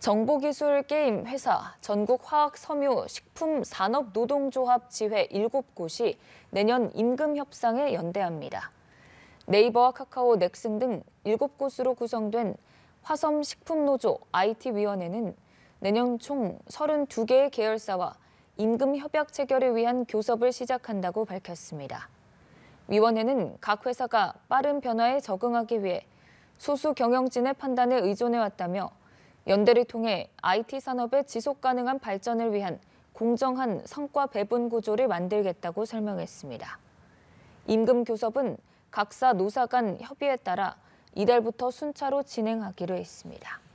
정보기술 게임 회사, 전국화학섬유 식품산업노동조합 지회 7곳이 내년 임금 협상에 연대합니다. 네이버와 카카오, 넥슨 등 7곳으로 구성된 화섬식품노조 IT위원회는 내년 총 32개의 계열사와 임금 협약 체결을 위한 교섭을 시작한다고 밝혔습니다. 위원회는 각 회사가 빠른 변화에 적응하기 위해 소수 경영진의 판단에 의존해왔다며 연대를 통해 IT 산업의 지속 가능한 발전을 위한 공정한 성과 배분 구조를 만들겠다고 설명했습니다. 임금 교섭은 각사 노사 간 협의에 따라 이달부터 순차로 진행하기로 했습니다.